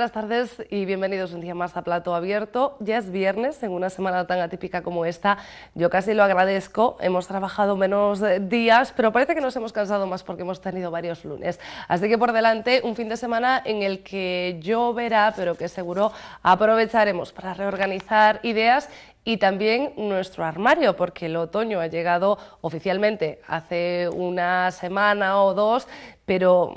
buenas tardes y bienvenidos un día más a Plato Abierto. Ya es viernes, en una semana tan atípica como esta, yo casi lo agradezco. Hemos trabajado menos eh, días, pero parece que nos hemos cansado más porque hemos tenido varios lunes. Así que por delante, un fin de semana en el que lloverá, pero que seguro aprovecharemos para reorganizar ideas y también nuestro armario, porque el otoño ha llegado oficialmente hace una semana o dos, pero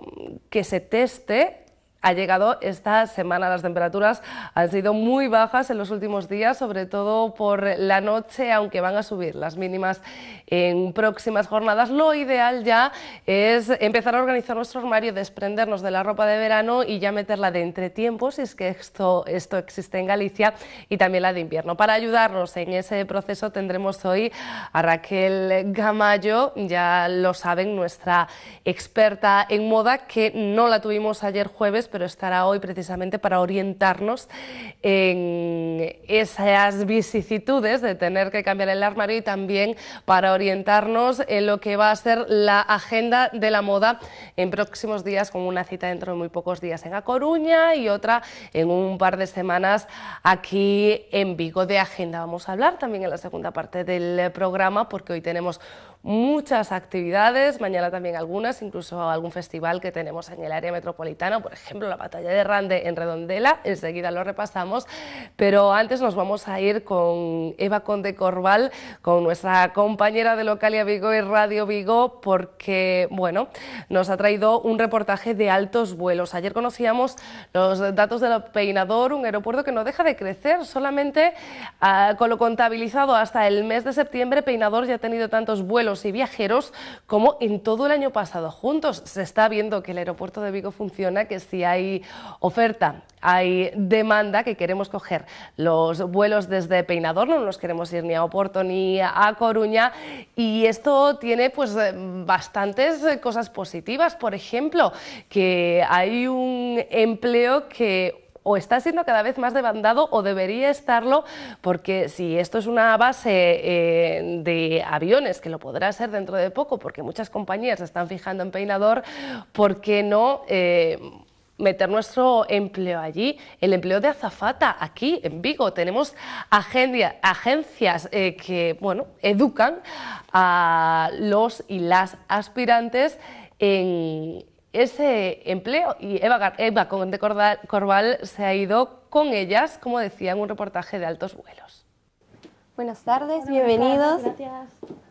que se teste ha llegado esta semana. Las temperaturas han sido muy bajas en los últimos días, sobre todo por la noche, aunque van a subir las mínimas en próximas jornadas. Lo ideal ya es empezar a organizar nuestro armario, desprendernos de la ropa de verano y ya meterla de entretiempo, si es que esto, esto existe en Galicia, y también la de invierno. Para ayudarnos en ese proceso tendremos hoy a Raquel Gamayo, ya lo saben, nuestra experta en moda, que no la tuvimos ayer jueves, pero estará hoy precisamente para orientarnos en esas vicisitudes de tener que cambiar el armario y también para orientarnos en lo que va a ser la agenda de la moda en próximos días, con una cita dentro de muy pocos días en A Coruña y otra en un par de semanas aquí en Vigo de agenda. Vamos a hablar también en la segunda parte del programa porque hoy tenemos muchas actividades, mañana también algunas, incluso algún festival que tenemos en el área metropolitana, por ejemplo la batalla de Rande en Redondela, enseguida lo repasamos, pero antes nos vamos a ir con Eva Conde Corval, con nuestra compañera de Localia Vigo y Radio Vigo, porque, bueno, nos ha traído un reportaje de altos vuelos. Ayer conocíamos los datos del Peinador, un aeropuerto que no deja de crecer, solamente ah, con lo contabilizado hasta el mes de septiembre, Peinador ya ha tenido tantos vuelos y viajeros como en todo el año pasado juntos. Se está viendo que el aeropuerto de Vigo funciona, que si hay hay oferta, hay demanda que queremos coger los vuelos desde Peinador, no nos queremos ir ni a Oporto ni a Coruña y esto tiene pues bastantes cosas positivas, por ejemplo, que hay un empleo que o está siendo cada vez más demandado o debería estarlo, porque si esto es una base eh, de aviones, que lo podrá ser dentro de poco, porque muchas compañías se están fijando en peinador, ¿por qué no? Eh, meter nuestro empleo allí, el empleo de azafata aquí en Vigo. Tenemos agencias eh, que bueno, educan a los y las aspirantes en ese empleo y Eva, Eva Corval se ha ido con ellas, como decía en un reportaje de Altos Vuelos. Buenas tardes, bienvenidos.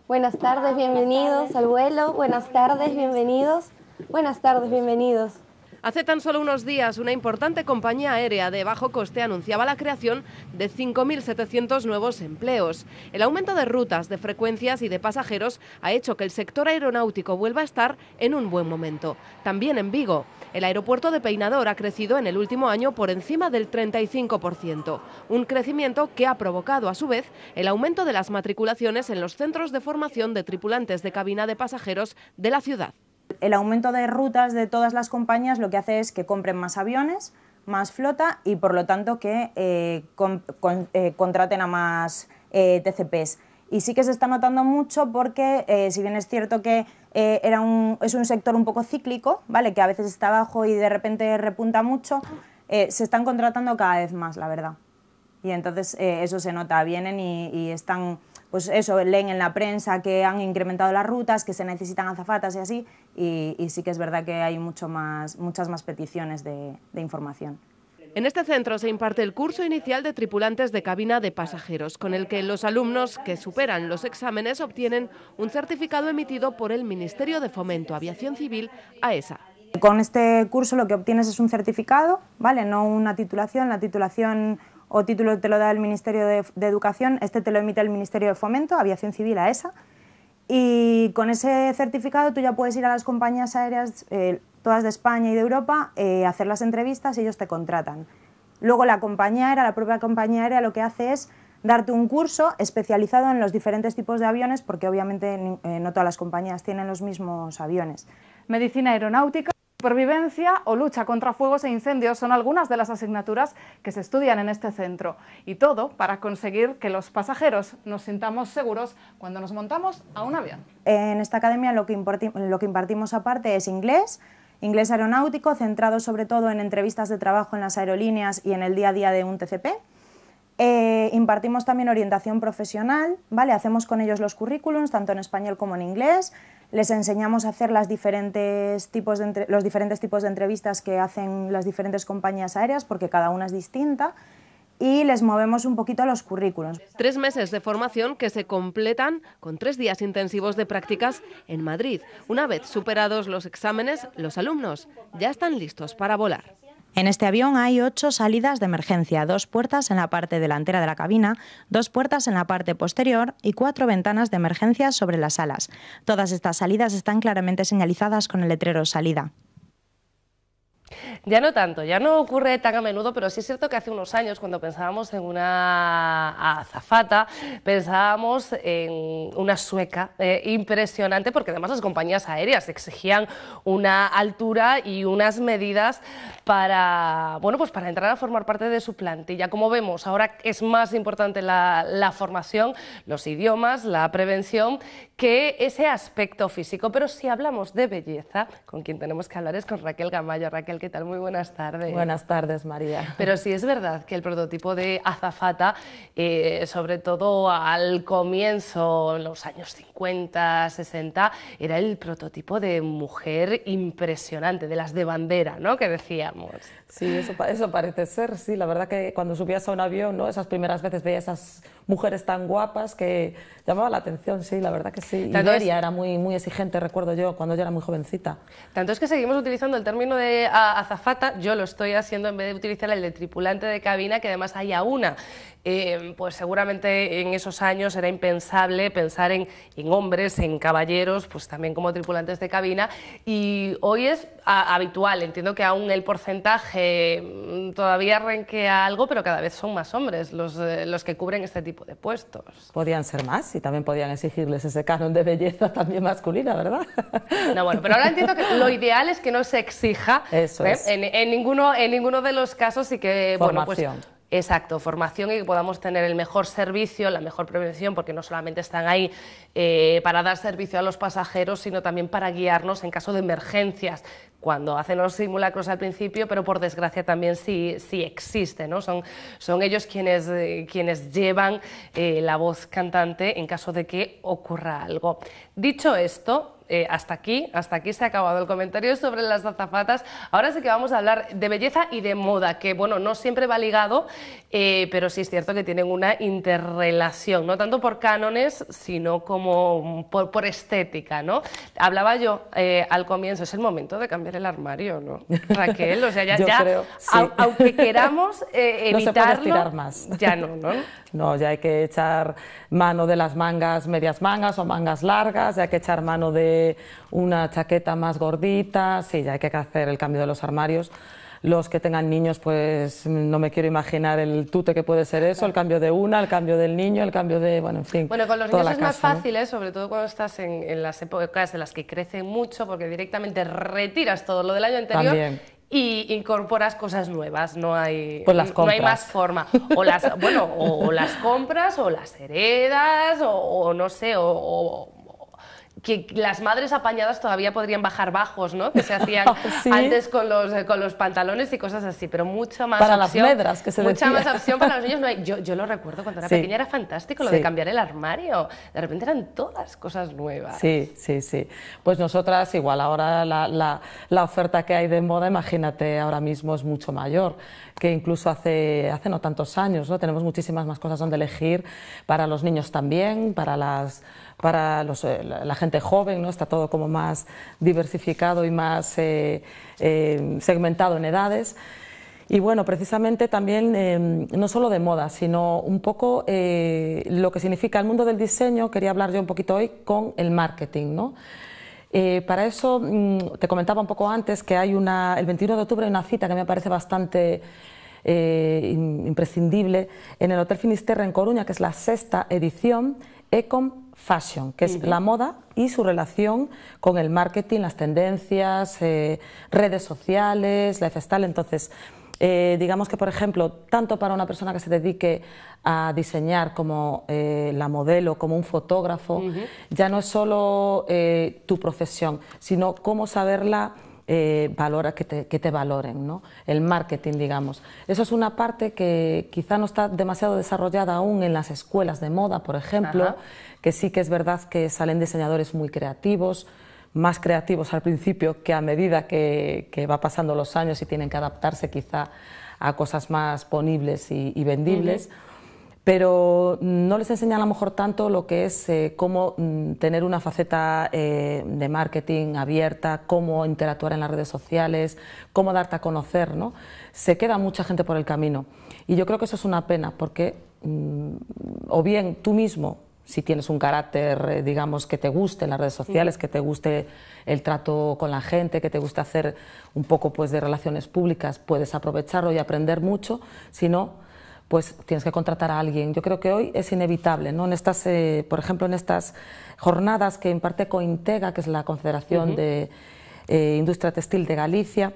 Buenas tardes, bienvenidos al vuelo. Buenas tardes, bienvenidos. Buenas tardes, bienvenidos. Hace tan solo unos días, una importante compañía aérea de bajo coste anunciaba la creación de 5.700 nuevos empleos. El aumento de rutas, de frecuencias y de pasajeros ha hecho que el sector aeronáutico vuelva a estar en un buen momento. También en Vigo, el aeropuerto de Peinador ha crecido en el último año por encima del 35%, un crecimiento que ha provocado a su vez el aumento de las matriculaciones en los centros de formación de tripulantes de cabina de pasajeros de la ciudad el aumento de rutas de todas las compañías lo que hace es que compren más aviones, más flota y por lo tanto que eh, eh, contraten a más eh, TCPs. Y sí que se está notando mucho porque, si bien es cierto que era es un sector un poco cíclico, ¿vale? que a veces está bajo y de repente repunta mucho, se están contratando cada vez más, la verdad. Y entonces eso se nota, vienen y están pues eso, leen en la prensa que han incrementado las rutas, que se necesitan azafatas y así, y, sí que es verdad que hay mucho más, muchas más peticiones de, de información. En este centro se imparte el curso inicial de tripulantes de cabina de pasajeros, con el que los alumnos que superan los exámenes obtienen un certificado emitido por el Ministerio de Fomento Aviación Civil, AESA. E con este curso lo que obtienes es un certificado, ¿vale? No una titulación. La titulación o título te lo da el Ministerio de, Educación, este te lo emite el Ministerio de Fomento, Aviación Civil, a esa. Y con ese certificado tú ya puedes ir a las compañías aéreas, eh, todas de España y de Europa, eh, hacer las entrevistas y ellos te contratan. Luego la compañía aérea, la propia compañía aérea lo que hace es darte un curso especializado en los diferentes tipos de aviones, porque obviamente eh, no todas las compañías tienen los mismos aviones. Medicina aeronáutica. Supervivencia o lucha contra fuegos e incendios son algunas de las asignaturas que se estudian en este centro. Y todo para conseguir que los pasajeros nos sintamos seguros cuando nos montamos a un avión. En esta academia lo que, impartimos aparte es inglés, inglés aeronáutico, centrado sobre todo en entrevistas de trabajo en las aerolíneas y en el día a día de un TCP. Eh, impartimos también orientación profesional, ¿vale? Hacemos con ellos los currículums, tanto en español como en inglés. Les enseñamos a hacer diferentes tipos los diferentes tipos de entrevistas que hacen las diferentes compañías aéreas, porque cada una es distinta, y les movemos un poquito los currículos. Tres meses de formación que se completan con tres días intensivos de prácticas en Madrid. Una vez superados los exámenes, los alumnos ya están listos para volar. En este avión hay ocho salidas de emergencia, dos puertas en la parte delantera de la cabina, dos puertas en la parte posterior y cuatro ventanas de emergencia sobre las alas. Todas estas salidas están claramente señalizadas con el letrero salida. Ya no tanto, ya no ocurre tan a menudo, pero sí es cierto que hace unos años, cuando pensábamos en una azafata, pensábamos en una sueca eh, impresionante, porque además las compañías aéreas exigían una altura y unas medidas para, bueno, pues para entrar a formar parte de su plantilla. Como vemos, ahora es más importante la, formación, los idiomas, la prevención, que ese aspecto físico. Pero si hablamos de belleza, con quien tenemos que hablar es con Raquel Gamayo. Raquel, ¿Qué tal? Muy buenas tardes. Buenas tardes, María. Pero sí es verdad que el prototipo de azafata, eh, sobre todo al comienzo, en los años 50, 60, era el prototipo de mujer impresionante, de las de bandera, ¿no? Que decíamos. Sí, eso, eso parece ser, sí. La verdad que cuando subías a un avión, ¿no? Esas primeras veces veías esas mujeres tan guapas que llamaba la atención, sí, la verdad que sí. La era muy, muy exigente, recuerdo yo, cuando yo era muy jovencita. Tanto es que seguimos utilizando el término de... Azafata azafata, yo lo estoy haciendo en vez de utilizar el de tripulante de cabina, que además haya una. Eh, pues seguramente en esos años era impensable pensar en, en hombres, en caballeros, pues también como tripulantes de cabina. Y hoy es habitual. Entiendo que aún el porcentaje mm, todavía renquea algo, pero cada vez son más hombres eh, los, que cubren este tipo de puestos. Podían ser más y también podían exigirles ese canon de belleza también masculina, ¿verdad? No, bueno, pero ahora entiendo que lo ideal es que no se exija ¿eh? en, ninguno, de los casos y que, pues Formación. Exacto, formación y que podamos tener el mejor servicio, la mejor prevención, porque no solamente están ahí eh, para dar servicio a los pasajeros, sino también para guiarnos en caso de emergencias, cuando hacen los simulacros al principio, pero por desgracia también sí, sí existe, ¿no? Son, son ellos quienes, eh, quienes llevan eh, la voz cantante en caso de que ocurra algo. Dicho esto, hasta aquí, hasta aquí se ha acabado el comentario sobre las azafatas. Ahora sí que vamos a hablar de belleza y de moda, que bueno, no siempre va ligado, pero sí es cierto que tienen una interrelación, no tanto por cánones, sino como por, estética, ¿no? Hablaba yo eh, al comienzo, es el momento de cambiar el armario, ¿no? Raquel, o sea, ya, ya aunque queramos eh, evitarlo, más. Ya no, ¿no? No, ya hay que echar mano de las mangas, medias mangas o mangas largas, ya hay que echar mano de una chaqueta más gordita, sí, ya hay que hacer el cambio de los armarios los que tengan niños, pues no me quiero imaginar el tute que puede ser eso, el cambio de una, el cambio del niño, el cambio de, bueno, en fin. Bueno, con los niños es más fácil, sobre todo cuando estás en, las épocas en las que crecen mucho, porque directamente retiras todo lo del año anterior. y incorporas cosas nuevas, no hay, pues no hay más forma. O las, bueno, o, las compras, o las heredas, o, no sé, o que las madres apañadas todavía podrían bajar bajos, ¿no? Que se hacían ah, antes con los, eh, con los pantalones y cosas así, pero mucha más para las medras, que se Mucha más opción para los niños. No hay. Yo, yo lo recuerdo cuando era pequeña, era fantástico lo de cambiar el armario. De repente eran todas cosas nuevas. Sí, sí, sí. Pues nosotras, igual, ahora la, la, la oferta que hay de moda, imagínate, ahora mismo es mucho mayor que incluso hace, hace no tantos años, ¿no? Tenemos muchísimas más cosas donde elegir para los niños también, para, las, para los, eh, la gente joven, ¿no? está todo como más diversificado y más eh, eh, segmentado en edades. Y bueno, precisamente también em, no solo de moda, sino un poco eh, lo que significa el mundo del diseño, quería hablar yo un poquito hoy con el marketing. ¿no? para eso, mm, te comentaba un poco antes que hay una, el 21 de octubre hay una cita que me parece bastante imprescindible en el Hotel Finisterre en Coruña, que es la sexta edición, ECOM fashion, que es la moda y su relación con el marketing, las tendencias, eh, redes sociales, festal. Entonces, eh, digamos que, por ejemplo, tanto para una persona que se dedique a diseñar como eh, la modelo, como un fotógrafo, ya no es solo tu profesión, sino cómo saberla eh, valora, que te, valoren, ¿no? el marketing, digamos. Eso es una parte que quizá no está demasiado desarrollada aún en las escuelas de moda, por ejemplo, que sí que es verdad que salen diseñadores muy creativos, más creativos al principio que a medida que, va pasando los años y tienen que adaptarse quizá a cosas más ponibles y, vendibles pero no les enseña a lo mejor tanto lo que es eh, cómo mm, tener una faceta eh, de marketing abierta, cómo interactuar en las redes sociales, cómo darte a conocer, ¿no? Se queda mucha gente por el camino y yo creo que eso es una pena porque mm, o bien tú mismo si tienes un carácter, eh, digamos, que te guste en las redes sociales, que te guste el trato con la gente, que te guste hacer un poco pues, de relaciones públicas, puedes aprovecharlo y aprender mucho, si no, pues tienes que contratar a alguien. Yo creo que hoy es inevitable, ¿no? En estas, eh, por ejemplo, en estas jornadas que imparte Cointega, que es la Confederación de eh, Industria Textil de Galicia,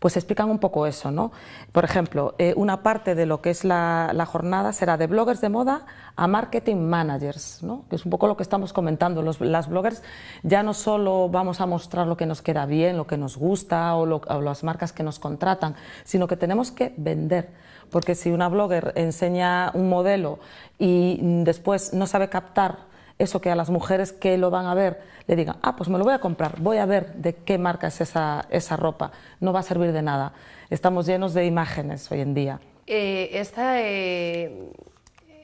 pues explican un poco eso, ¿no? Por ejemplo, eh, una parte de lo que es la, jornada será de bloggers de moda a marketing managers, ¿no? Que es un poco lo que estamos comentando. las bloggers ya no solo vamos a mostrar lo que nos queda bien, lo que nos gusta o las marcas que nos contratan, sino que tenemos que vender porque si una blogger enseña un modelo y después no sabe captar eso que a las mujeres que lo van a ver le digan, ah, pues me lo voy a comprar, voy a ver de qué marca es esa, esa ropa, no va a servir de nada. Estamos llenos de imágenes hoy en día. Eh, esta, eh,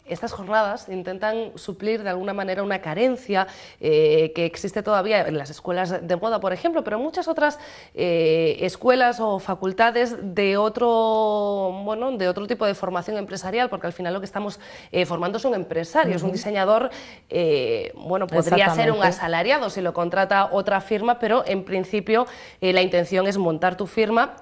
estas jornadas intentan suplir de alguna manera una carencia eh, que existe todavía en las escuelas de moda, por ejemplo, pero muchas otras eh, escuelas o facultades de otro, bueno, de otro tipo de formación empresarial, porque al final lo que estamos eh, formando es un empresario, es Un diseñador, bueno, podría ser un asalariado si lo contrata otra firma, pero en principio la intención es montar tu firma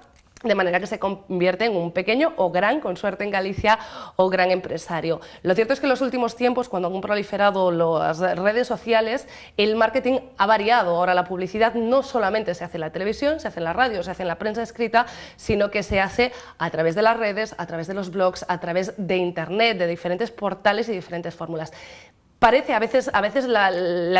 de manera que se convierte en un pequeño o gran, con suerte en Galicia, o gran empresario. Lo cierto es que en los últimos tiempos, cuando han proliferado las redes sociales, el marketing ha variado. Ahora la publicidad no solamente se hace en la televisión, se hace en la radio, se hace en la prensa escrita, sino que se hace a través de las redes, a través de los blogs, a través de Internet, de diferentes portales y diferentes fórmulas. Parece, a veces, a veces la,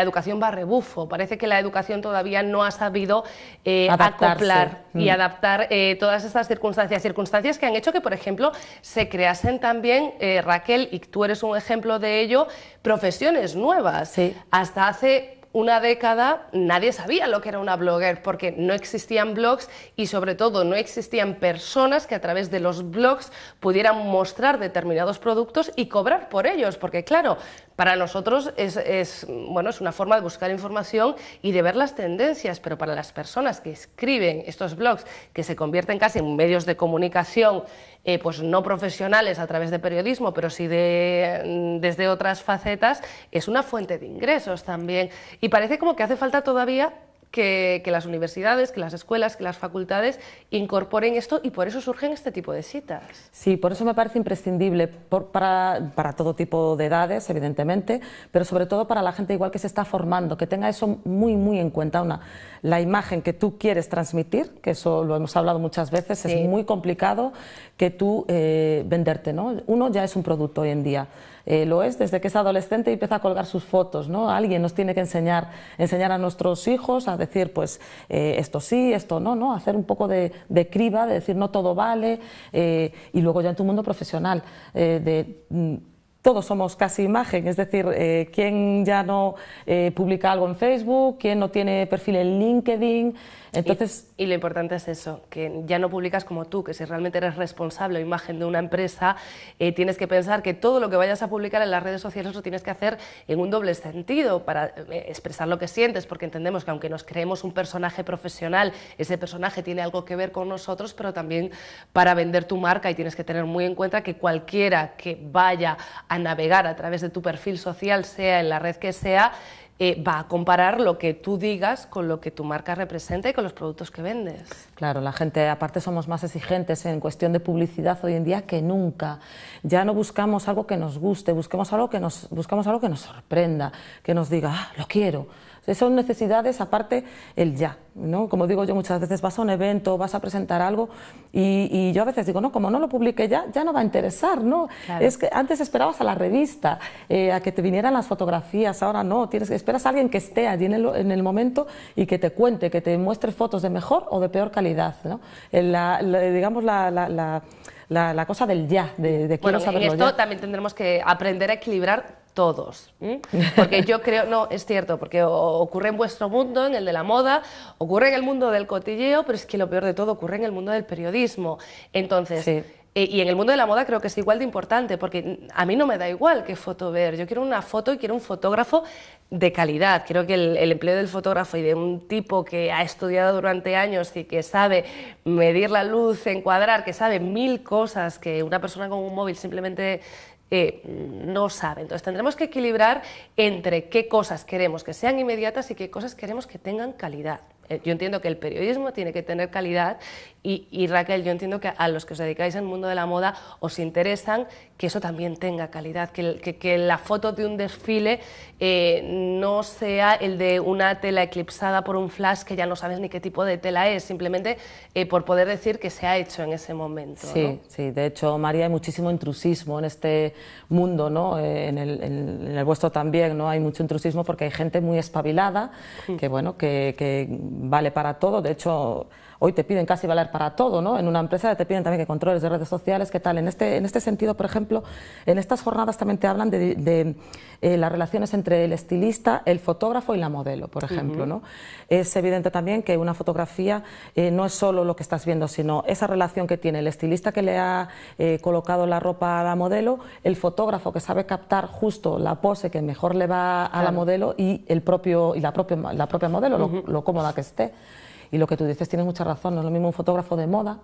educación va a rebufo, parece que la educación todavía no ha sabido eh, acoplar y mm. adaptar eh, todas estas circunstancias, circunstancias que han hecho que, por ejemplo, se creasen también, eh, Raquel, y tú eres un ejemplo de ello, profesiones nuevas. Hasta hace una década nadie sabía lo que era una blogger porque no existían blogs y sobre todo no existían personas que a través de los blogs pudieran mostrar determinados productos y cobrar por ellos, porque claro, para nosotros es, bueno, es una forma de buscar información y de ver las tendencias, pero para las personas que escriben estos blogs, que se convierten casi en medios de comunicación eh, pues no profesionales a través de periodismo, pero sí mm, desde otras facetas, es una fuente de ingresos también. Y parece como que hace falta todavía que, las universidades, que las escuelas, que las facultades incorporen esto y por eso surgen este tipo de citas. Sí, por eso me parece imprescindible para, todo tipo de edades, evidentemente, pero sobre todo para la gente igual que se está formando, que tenga eso muy, muy en cuenta, una, la imagen que tú quieres transmitir, que eso lo hemos hablado muchas veces, es muy complicado que tú eh, venderte, ¿no? Uno ya es un producto hoy en día. Eh, lo es desde que es adolescente y empieza a colgar sus fotos, ¿no? Alguien nos tiene que enseñar, enseñar a nuestros hijos a decir, pues eh, esto sí, esto no, ¿no? Hacer un poco de, criba, de decir no todo vale, eh, y luego ya en tu mundo profesional, de mm, todos somos casi imagen, es decir, quién ya no publica algo en Facebook, quién no tiene perfil en LinkedIn. Entonces, y lo importante es eso, que ya no publicas como tú, que si realmente eres responsable o imagen de una empresa, eh, tienes que pensar que todo lo que vayas a publicar en las redes sociales lo tienes que hacer en un doble sentido para eh, expresar lo que sientes, porque entendemos que aunque nos creemos un personaje profesional, ese personaje tiene algo que ver con nosotros, pero también para vender tu marca y tienes que tener muy en cuenta que cualquiera que vaya a navegar a través de tu perfil social, sea en la red que sea, eh, va a comparar lo que tú digas con lo que tu marca representa y con los productos que vendes. Claro, la gente, aparte somos más exigentes en cuestión de publicidad hoy en día que nunca. Ya no buscamos algo que nos guste, busquemos algo que nos, buscamos algo que nos sorprenda, que nos diga, ah, lo quiero son necesidades aparte el ya. ¿no? Como digo yo muchas veces, vas a un evento, vas a presentar algo y, yo a veces digo, no, como no lo publique ya, ya no va a interesar. ¿no? Es que antes esperabas a la revista, eh, a que te vinieran las fotografías, ahora no, tienes, esperas a alguien que esté allí en el, momento y que te cuente, que te muestre fotos de mejor o de peor calidad. ¿no? Eh, digamos, la, cosa del ya, de, de quiero bueno, saberlo esto también tendremos que aprender a equilibrar todos. Porque yo creo, no, es cierto, porque ocurre en vuestro mundo, en el de la moda, ocurre en el mundo del cotilleo, pero es que lo peor de todo ocurre en el mundo del periodismo. Entonces, eh, y en el mundo de la moda creo que es igual de importante, porque a mí no me da igual qué foto ver, yo quiero una foto y quiero un fotógrafo de calidad. Creo que el, empleo del fotógrafo y de un tipo que ha estudiado durante años y que sabe medir la luz, encuadrar, que sabe mil cosas que una persona con un móvil simplemente eh, no sabe. Entonces tendremos que equilibrar entre qué cosas queremos que sean inmediatas y qué cosas queremos que tengan calidad. Eh, yo entiendo que el periodismo tiene que tener calidad y, Raquel, yo entiendo que a los que os dedicáis al mundo de la moda os interesan que eso también tenga calidad, que, la foto de un desfile eh, no sea el de una tela eclipsada por un flash que ya no sabes ni qué tipo de tela es, simplemente eh, por poder decir que se ha hecho en ese momento. Sí, sí, de hecho, María, hay muchísimo intrusismo en este mundo, ¿no? en, el, vuestro también, ¿no? Hay mucho intrusismo porque hay gente muy espabilada, mm. que, bueno, que vale para todo. De hecho, hoy te piden casi valer para todo, ¿no? En una empresa te piden también que controles de redes sociales, qué tal. En este, en este sentido, por ejemplo, en estas jornadas también te hablan de, eh, las relaciones entre el estilista, el fotógrafo y la modelo, por ejemplo, ¿no? Es evidente también que una fotografía eh, no es solo lo que estás viendo, sino esa relación que tiene el estilista que le ha eh, colocado la ropa a la modelo, el fotógrafo que sabe captar justo la pose que mejor le va a la modelo y el propio y la propia la propia modelo, lo cómoda que esté. Y lo que tú dices tienes mucha razón, no es lo mismo un fotógrafo de moda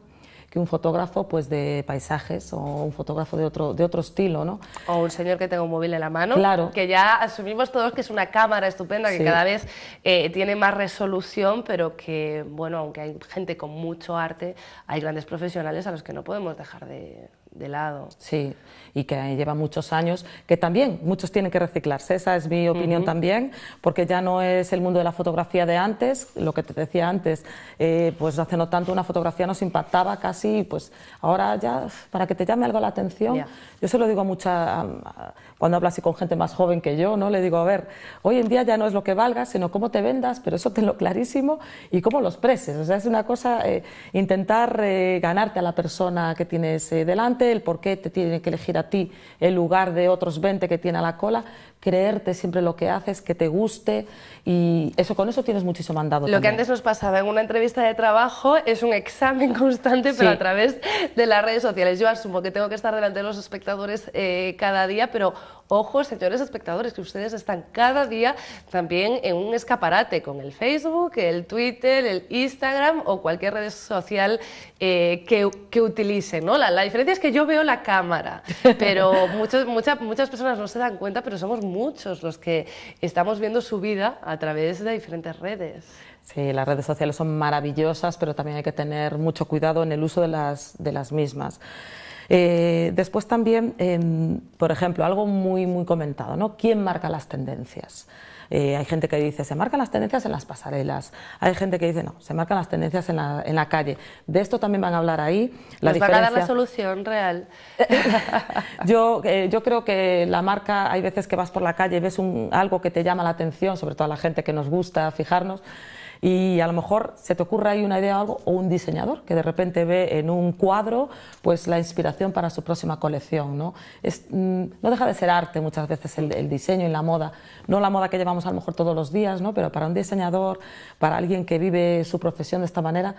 que un fotógrafo pues de paisajes o un fotógrafo de otro, de otro estilo, ¿no? O un señor que tenga un móvil en la mano, claro. que ya asumimos todos que es una cámara estupenda, que cada vez eh, tiene más resolución, pero que, bueno, aunque hay gente con mucho arte, hay grandes profesionales a los que no podemos dejar de, de lado. Sí, y que lleva muchos años, que también muchos tienen que reciclarse, esa es mi opinión también, porque ya no es el mundo de la fotografía de antes, lo que te decía antes, eh, pues hace no tanto una fotografía nos impactaba casi, pues ahora ya, para que te llame algo la atención, yo se lo digo a mucha, cuando hablas así con gente más joven que yo, ¿no? Le digo, a ver, hoy en día ya no es lo que valgas, sino cómo te vendas, pero eso tenlo clarísimo, y cómo los preses, o sea, es una cosa, eh, intentar eh, ganarte a la persona que tienes delante, el por qué te tiene que elegir a ti en lugar de otros 20 que tiene a la cola, creerte siempre lo que haces, que te guste y eso con eso tienes muchísimo mandado Lo que antes nos pasaba en una entrevista de trabajo es un examen constante, pero a través de las redes sociales. Yo asumo que tengo que estar delante de los espectadores eh, cada día, pero Ojo, señores espectadores, que ustedes están cada día también en un escaparate con el Facebook, el Twitter, el Instagram o cualquier red social eh, que, utilicen. La, diferencia es que yo veo la cámara, pero muchos, muchas, muchas personas no se dan cuenta, pero somos muchos los que estamos viendo su vida a través de diferentes redes. Sí, las redes sociales son maravillosas, pero también hay que tener mucho cuidado en el uso de las mismas. Eh, después también, em, por ejemplo, algo muy, muy comentado, ¿no? ¿Quién marca las tendencias? Eh, hay gente que dice, se marcan las tendencias en las pasarelas. Hay gente que dice, no, se marcan las tendencias en la, calle. De esto también van a hablar ahí. La Nos a dar la solución real. yo, eh, yo creo que la marca, hay veces que vas por la calle y ves algo que te llama la atención, sobre todo a la gente que nos gusta fijarnos y a lo mejor se te ocurre ahí una idea o algo, o un diseñador que de repente ve en un cuadro pues la inspiración para su próxima colección. No, mm, deja de ser arte muchas veces el, diseño y la moda, no la moda que llevamos a lo mejor todos los días, ¿no? pero para un diseñador, para alguien que vive su profesión de esta manera,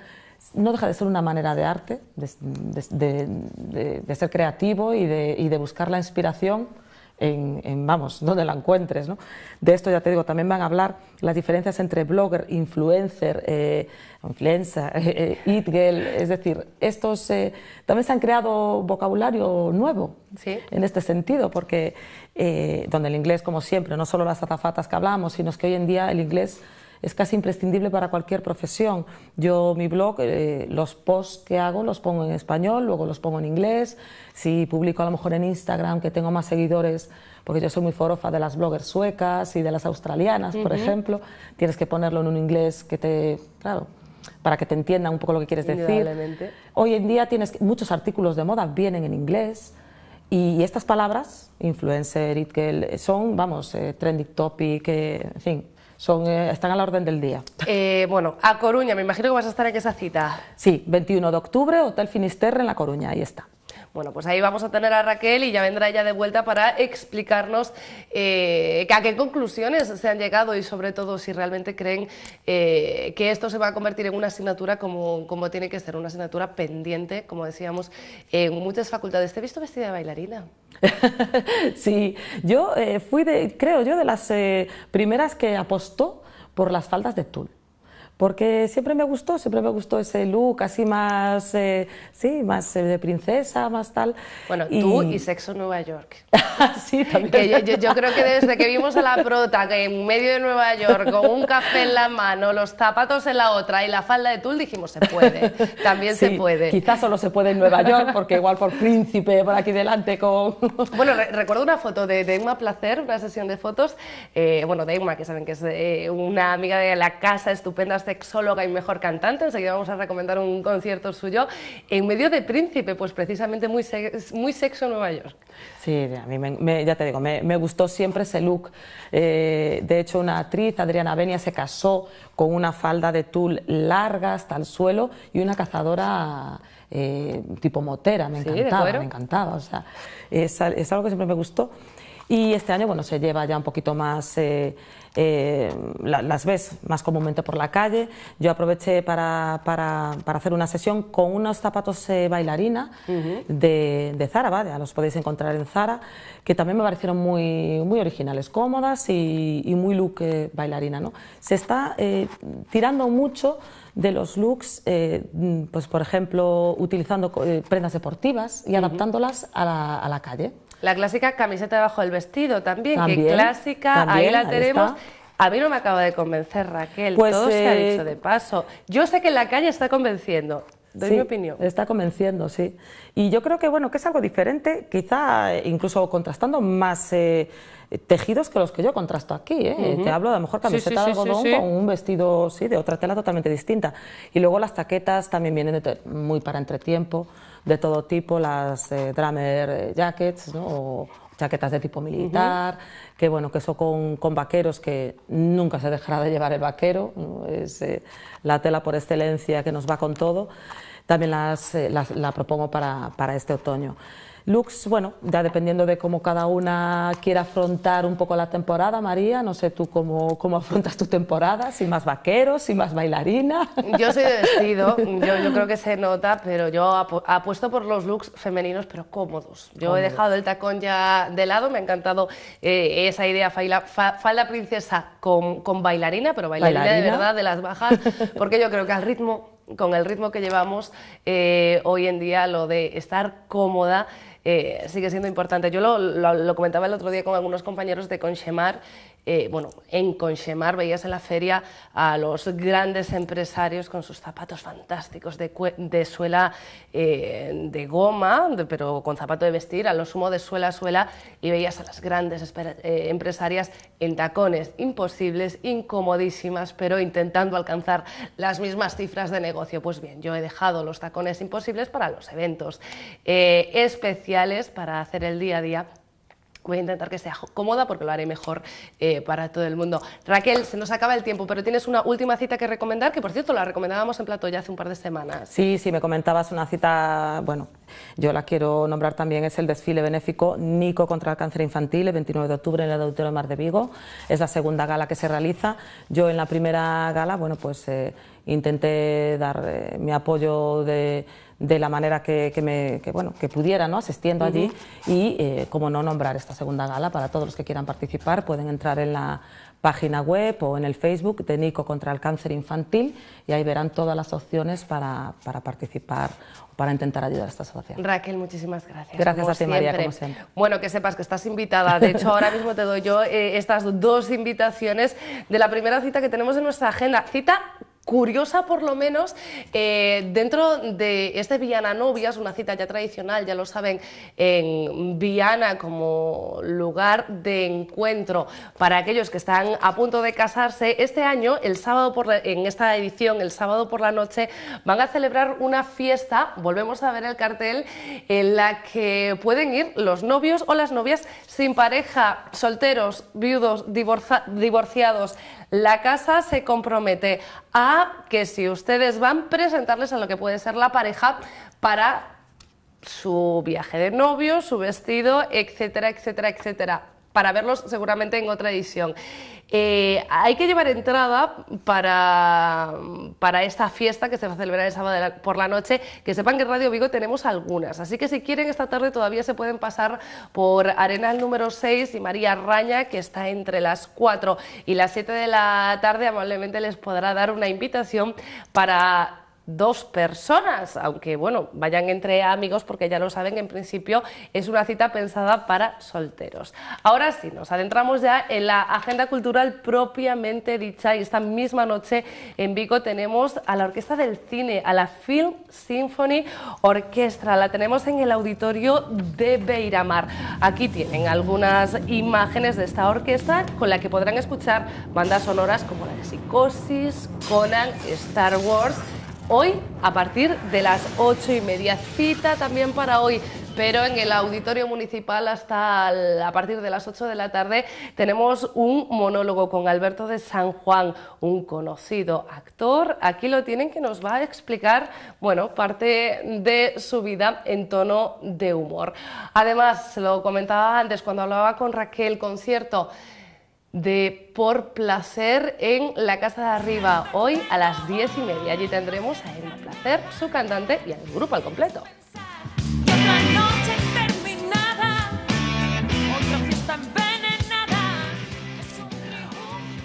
no deja de ser una manera de arte, de, ser creativo y, y de buscar la inspiración en, vamos, donde la encuentres. ¿no? De esto ya te digo, también van a hablar las diferencias entre blogger, influencer, eh, influencer, it eh, girl, es decir, estos eh, también se han creado vocabulario nuevo en este sentido, porque donde el inglés, como siempre, no solo las azafatas que hablamos, sino que hoy en día el inglés es casi imprescindible para cualquier profesión. Yo mi blog, eh, los posts que hago los pongo en español, luego los pongo en inglés, si publico a lo mejor en Instagram, que tengo más seguidores, porque yo soy muy forofa de las bloggers suecas y de las australianas, por ejemplo, tienes que ponerlo en un inglés que te, claro, para que te entiendan un poco lo que quieres decir. Hoy en día tienes muchos artículos de moda vienen en inglés y, estas palabras, influencer, it que son, vamos, eh, trending topic, eh, en fin, eh, están a la orden del día. Eh, bueno, a Coruña, me imagino que vas a estar en esa cita. Sí, 21 de octubre, Hotel Finisterre en La Coruña, ahí está. Bueno, pues ahí vamos a tener a Raquel y ya vendrá ella de vuelta para explicarnos eh, a qué conclusiones se han llegado y sobre todo si realmente creen eh, que esto se va a convertir en una asignatura como, como tiene que ser, una asignatura pendiente, como decíamos, en muchas facultades. ¿Te he visto vestida de bailarina? sí, yo eh, fui, de, creo yo, de las primeras que apostó por las faldas de tul porque siempre me gustó, siempre me gustó ese look así más, eh, sí, más eh, de princesa, más tal. Bueno, tú y Sexo Nueva York. sí, también. yo, creo que desde que vimos a la prota que en medio de Nueva York, con un café en la mano, los zapatos en la otra y la falda de tul, dijimos, se puede, también se puede. Quizás solo se puede en Nueva York, porque igual por príncipe, por aquí delante con... bueno, recuerdo una foto de Deima Placer, una sesión de fotos, eh, bueno, Deima, que saben que es una amiga de la casa, estupenda sexóloga y mejor cantante, enseguida vamos a recomendar un concierto suyo, en medio de Príncipe, pues precisamente muy, muy sexo Nueva York. Sí, a mí ya te digo, me, gustó siempre ese look. Eh, de hecho, una actriz, Adriana Benia, se casó con una falda de tul larga hasta el suelo y una cazadora eh, tipo motera, me encantaba, me encantaba. sea, es algo que siempre me gustó. Y este año, bueno, se lleva ya un poquito más, eh, eh, las ves más comúnmente por la calle. Yo aproveché para, hacer una sesión con unos zapatos eh, bailarina de, Zara, los podéis encontrar en Zara, que también me parecieron muy, muy originales, cómodas y, muy look bailarina, Se está tirando mucho de los looks, pues por ejemplo, utilizando prendas deportivas y adaptándolas a la calle. La clásica camiseta debajo del vestido también, qué clásica, ahí la tenemos. A mí no me acaba de convencer, Raquel. Pues, todo se ha eh, dicho de paso. Yo sé que en la calle está convenciendo. Doy mi opinión. Está convenciendo, sí. Y yo creo que, bueno, que es algo diferente, quizá eh, incluso contrastando más eh, tejidos que los que yo contrasto aquí. ¿eh? Te hablo de a lo mejor camiseta se de algodón con un vestido sí, de otra tela totalmente distinta. Y luego las taquetas también vienen muy para entretiempo, de todo tipo, las dramer jackets, ¿no? chaquetas de tipo militar, que bueno, que eso con, vaqueros, que nunca se dejará de llevar el vaquero, es eh, la tela por excelencia que nos va con todo, también eh, la propongo para este otoño. Looks, bueno, ya dependiendo de cómo cada una quiera afrontar un poco la temporada, María, no sé tú cómo, cómo afrontas tu temporada, si más vaqueros, si más bailarina. Yo soy de vestido, yo, creo que se nota, pero yo apuesto por los looks femeninos, pero cómodos. Yo he dejado el tacón ya de lado, me ha encantado eh, esa idea falda, princesa con, bailarina, pero bailarina, de verdad, de las bajas, porque yo creo que al ritmo, con el ritmo que llevamos eh, hoy en día, lo de estar cómoda, eh, sigue siendo importante. Yo lo, lo, lo, comentaba el otro día con algunos compañeros de Conchemar eh, bueno, en Conchemar veías en la feria a los grandes empresarios con sus zapatos fantásticos de, suela eh, de goma, pero con zapato de vestir, a lo sumo de suela a suela, y veías a las grandes eh, empresarias en tacones imposibles, incomodísimas, pero intentando alcanzar las mismas cifras de negocio. Pues bien, yo he dejado los tacones imposibles para los eventos especiales, para hacer el día a día Voy a intentar que sea cómoda porque lo haré mejor eh, para todo el mundo. Raquel, se nos acaba el tiempo, pero tienes una última cita que recomendar, que por cierto la recomendábamos en plato ya hace un par de semanas. Sí, sí, me comentabas una cita, bueno, yo la quiero nombrar también, es el desfile benéfico Nico contra el cáncer infantil, el 29 de octubre en el Auditorio Mar de Vigo. Es la segunda gala que se realiza. Yo en la primera gala, bueno, pues eh, intenté dar eh, mi apoyo de de la manera que, me, bueno, que pudiera, ¿no? asistiendo allí y, eh, como no, nombrar esta segunda gala para todos los que quieran participar. Pueden entrar en la página web o en el Facebook de Nico contra el cáncer infantil y ahí verán todas las opciones para, para participar para intentar ayudar a esta asociación. Raquel, muchísimas gracias. Gracias a ti, María, como siempre. Bueno, que sepas que estás invitada. De hecho, ahora mismo te doy yo eh, estas dos invitaciones de la primera cita que tenemos en nuestra agenda. Cita curiosa por lo menos eh, dentro de este Viana Novias, una cita ya tradicional, ya lo saben, en Viana como lugar de encuentro para aquellos que están a punto de casarse. Este año, el sábado por la, en esta edición, el sábado por la noche, van a celebrar una fiesta, volvemos a ver el cartel, en la que pueden ir los novios o las novias sin pareja, solteros, viudos, divorciados, la casa se compromete a que si ustedes van, presentarles a lo que puede ser la pareja para su viaje de novio, su vestido, etcétera, etcétera, etcétera, para verlos seguramente en otra edición. Eh, hay que llevar entrada para, para, esta fiesta que se va a celebrar el sábado por la noche. Que sepan que en Radio Vigo tenemos algunas. Así que si quieren, esta tarde todavía se pueden pasar por Arenal número 6 y María Raña, que está entre las 4 y las 7 de la tarde. Amablemente les podrá dar una invitación para dos personas, aunque bueno, vayan entre amigos porque ya lo saben, en principio es una cita pensada para solteros. Ahora sí, nos adentramos ya en la agenda cultural propiamente dicha y esta misma noche en Vico tenemos a la Orquesta del Cine, a la Film Symphony Orquestra, la tenemos en el auditorio de Beiramar. Aquí tienen algunas imágenes de esta orquesta con la que podrán escuchar bandas sonoras como la de Psicosis, Conan, Star Wars, hoy a partir de las ocho y media. Cita también para hoy pero en el auditorio municipal hasta a partir de las 8 de la tarde tenemos un monólogo con Alberto de San Juan, un conocido actor. Aquí lo tienen que nos va a explicar, bueno, parte de su vida en tono de humor. Además, lo comentaba antes cuando hablaba con Raquel, concierto de Por Placer en la Casa de Arriba, hoy a las diez y media. Allí tendremos a Emma Placer, su cantante y al grupo al completo.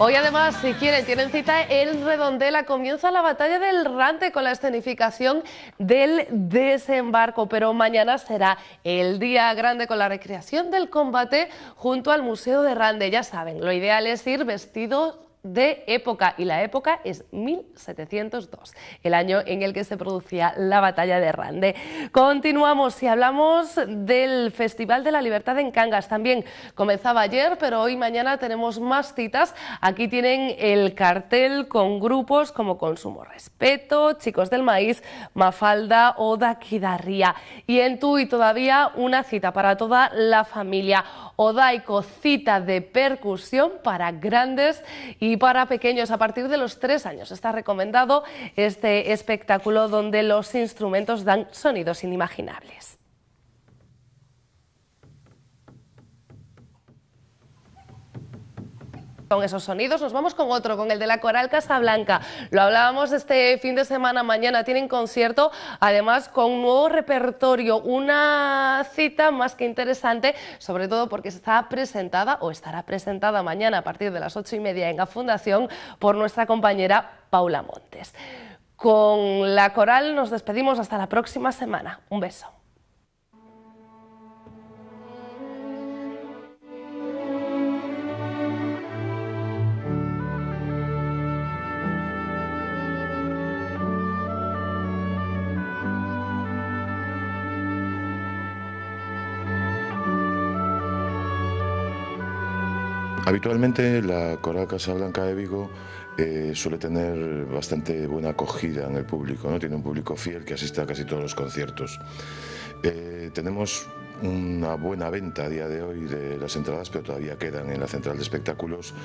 Hoy además, si quieren, tienen cita en Redondela. Comienza la batalla del Rante con la escenificación del desembarco, pero mañana será el día grande con la recreación del combate junto al Museo de Rande. Ya saben, lo ideal es ir vestido de época y la época es 1702, el año en el que se producía la batalla de Rande. Continuamos y hablamos del Festival de la Libertad en Cangas. También comenzaba ayer, pero hoy mañana tenemos más citas. Aquí tienen el cartel con grupos como Consumo Respeto, Chicos del Maíz, Mafalda o Daquidarría. Y en Tui todavía una cita para toda la familia. Odaico, cita de percusión para grandes y y para pequeños, a partir de los tres años está recomendado este espectáculo donde los instrumentos dan sonidos inimaginables. Con esos sonidos nos vamos con otro, con el de la Coral Casablanca. Lo hablábamos este fin de semana, mañana tienen concierto, además con un nuevo repertorio, una cita más que interesante, sobre todo porque está presentada o estará presentada mañana a partir de las ocho y media en la Fundación por nuestra compañera Paula Montes. Con la Coral nos despedimos hasta la próxima semana. Un beso. Habitualmente la Coral Casa Blanca de Vigo eh, suele tener bastante buena acogida en el público, ¿no? tiene un público fiel que asiste a casi todos los conciertos. Eh, tenemos una buena venta a día de hoy de las entradas, pero todavía quedan en la central de espectáculos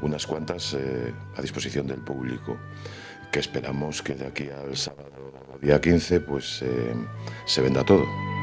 unas cuantas eh, a disposición del público, que esperamos que de aquí al sábado día 15 pues, se venda todo.